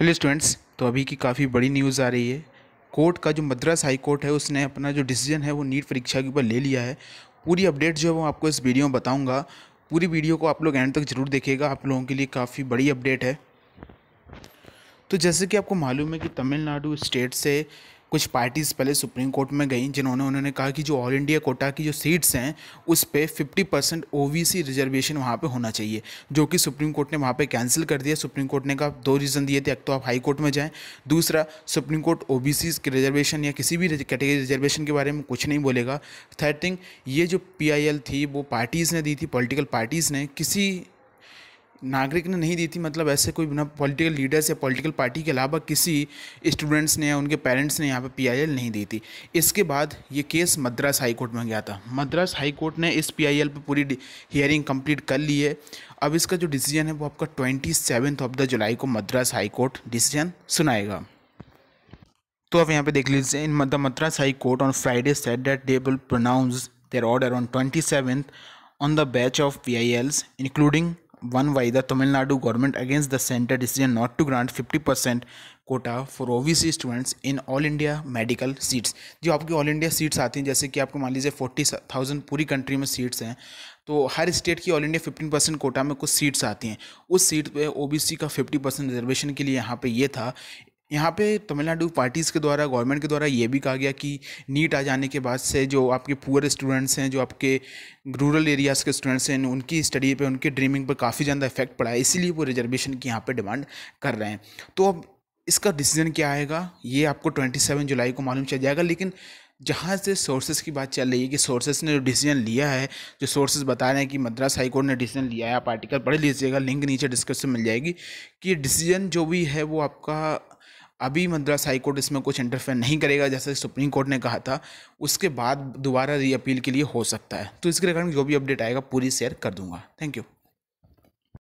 hello students तो अभी की काफ़ी बड़ी न्यूज़ आ रही है कोर्ट का जो मद्रास हाई कोर्ट है उसने अपना जो डिसीजन है वो नीट परीक्षा के ऊपर ले लिया है पूरी अपडेट जो है वो आपको इस वीडियो में बताऊंगा पूरी वीडियो को आप लोग एंड तक जरूर देखेगा आप लोगों के लिए काफ़ी बड़ी अपडेट है तो जैसे कि आपको मालूम है कि तमिलनाडु स्टेट से कुछ पार्टीज़ पहले सुप्रीम कोर्ट में गई जिन्होंने उन्होंने कहा कि जो ऑल इंडिया कोटा की जो सीट्स हैं उस पर फिफ्टी परसेंट ओ रिजर्वेशन वहाँ पर होना चाहिए जो कि सुप्रीम कोर्ट ने वहाँ पर कैंसिल कर दिया सुप्रीम कोर्ट ने कहा दो रीज़न दिए थे एक तो आप हाई कोर्ट में जाएँ दूसरा सुप्रीम कोर्ट ओ के रिजर्वेशन या किसी भी कैटेगरी रिजर्वेशन के बारे में कुछ नहीं बोलेगा थर्ड थिंग ये जो पी थी वो पार्टीज़ ने दी थी पॉलिटिकल पार्टीज़ ने किसी नागरिक ने नहीं दी थी मतलब ऐसे कोई बिना पॉलिटिकल लीडर्स या पॉलिटिकल पार्टी के अलावा किसी स्टूडेंट्स ने या उनके पेरेंट्स ने यहाँ पर पीआईएल नहीं दी थी इसके बाद ये केस मद्रास हाई कोर्ट में गया था मद्रास हाई कोर्ट ने इस पीआईएल पर पूरी हियरिंग कंप्लीट कर ली है अब इसका जो डिसीजन है वो आपका twenty seventh of the July को मद्रास हाई कोर्ट डिसीजन सुनाएगा तो आप यहाँ पे देख लीजिए in the Madras high Court on Friday set that they will pronounce their order on twenty the batch of P I Ls including one why the Tamil Nadu government against the center decision not to grant 50% quota for C students in all India medical seats जो आपकी all India seats आती हैं जैसे कि आपको मान लीजिए forty thousand पूरी कंट्री में सीट्स हैं तो हर स्टेट की all India fifteen percent quota में कुछ सीट्स आती हैं उस सीट पे ओबीसी का फिफ्टी परसेंट रिजर्वेशन के लिए यहाँ पे ये था यहाँ पे तमिलनाडु पार्टीज़ के द्वारा गवर्नमेंट के द्वारा ये भी कहा गया कि नीट आ जाने के बाद से जो आपके पुअर स्टूडेंट्स हैं जो आपके रूरल एरियाज़ के स्टूडेंट्स हैं उनकी स्टडी पे उनके ड्रीमिंग पर काफ़ी ज़्यादा इफेक्ट पड़ा है इसीलिए वो रिजर्वेशन की यहाँ पे डिमांड कर रहे हैं तो अब इसका डिसीजन क्या आएगा ये आपको ट्वेंटी जुलाई को मालूम चल जाएगा लेकिन जहाँ से सोर्सेज की बात चल रही है कि सोर्सेज ने जो डिसीजन लिया है जो सोर्सेज बता रहे हैं कि मद्रास हाई कोर्ट ने डिसीजन लिया है आप आर्टिकल पढ़ लीजिएगा लिंक नीचे डिस्क्रिप्शन मिल जाएगी कि डिसीजन जो भी है वो आपका अभी मद्रास हाई कोर्ट इसमें कुछ इंटरफेयर नहीं करेगा जैसे सुप्रीम कोर्ट ने कहा था उसके बाद दोबारा रीअपील के लिए हो सकता है तो इसके रिगार्डिंग जो भी अपडेट आएगा पूरी शेयर कर दूंगा थैंक यू